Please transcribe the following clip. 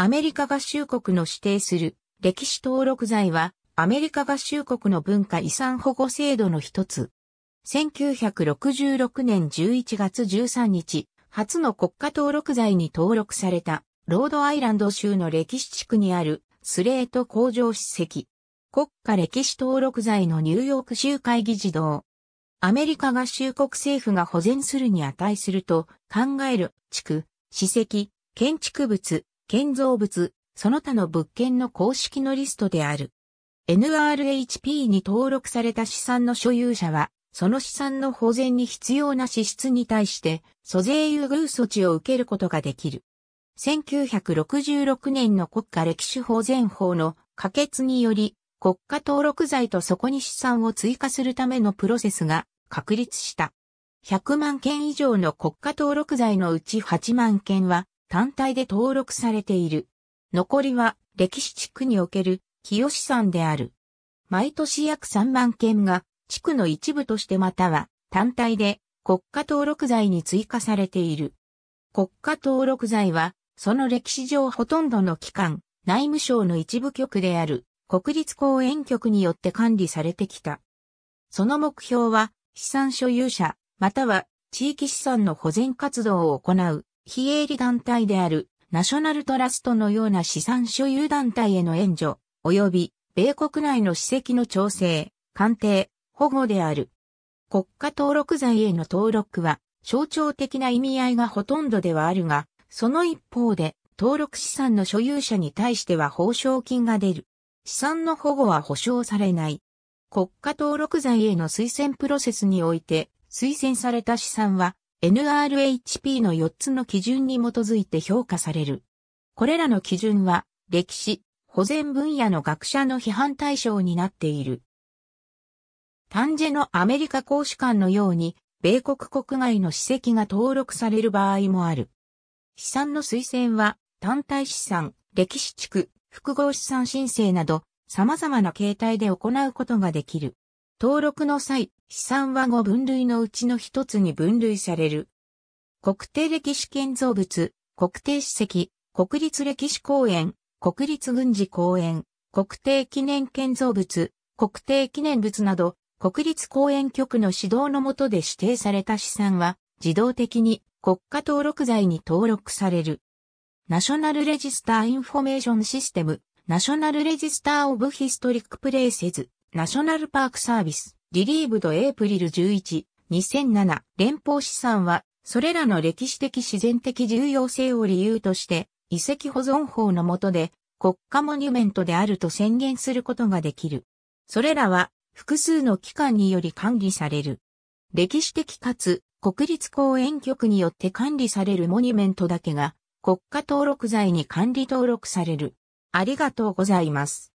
アメリカ合衆国の指定する歴史登録財は、アメリカ合衆国の文化遺産保護制度の一つ。1966年11月13日、初の国家登録財に登録された、ロードアイランド州の歴史地区にある、スレート工場史跡。国家歴史登録財のニューヨーク州会議児童。アメリカ合衆国政府が保全するに値すると考える地区、史跡、建築物、建造物、その他の物件の公式のリストである。NRHP に登録された資産の所有者は、その資産の保全に必要な支出に対して、租税優遇措置を受けることができる。1966年の国家歴史保全法の可決により、国家登録財とそこに資産を追加するためのプロセスが確立した。100万件以上の国家登録財のうち8万件は単体で登録されている。残りは歴史地区における清資産である。毎年約3万件が地区の一部としてまたは単体で国家登録財に追加されている。国家登録財はその歴史上ほとんどの機関、内務省の一部局である国立公園局によって管理されてきた。その目標は資産所有者または地域資産の保全活動を行う非営利団体であるナショナルトラストのような資産所有団体への援助、及び米国内の史跡の調整、鑑定、保護である。国家登録財への登録は象徴的な意味合いがほとんどではあるが、その一方で登録資産の所有者に対しては報奨金が出る。資産の保護は保証されない。国家登録財への推薦プロセスにおいて推薦された資産は NRHP の4つの基準に基づいて評価される。これらの基準は、歴史、保全分野の学者の批判対象になっている。タンジェのアメリカ公使館のように、米国国外の史跡が登録される場合もある。資産の推薦は、単体資産、歴史地区、複合資産申請など、様々な形態で行うことができる。登録の際、資産は5分類のうちの一つに分類される。国定歴史建造物、国定史跡、国立歴史公園、国立軍事公園、国定記念建造物、国定記念物など、国立公園局の指導のもとで指定された資産は、自動的に国家登録罪に登録される。ナショナルレジスターインフォメーションシステム、ナショナルレジスターオブヒストリックプレイセズ。ナショナルパークサービス、リリーブドエイプリル11、2007、連邦資産は、それらの歴史的自然的重要性を理由として、遺跡保存法の下で、国家モニュメントであると宣言することができる。それらは、複数の機関により管理される。歴史的かつ、国立公園局によって管理されるモニュメントだけが、国家登録財に管理登録される。ありがとうございます。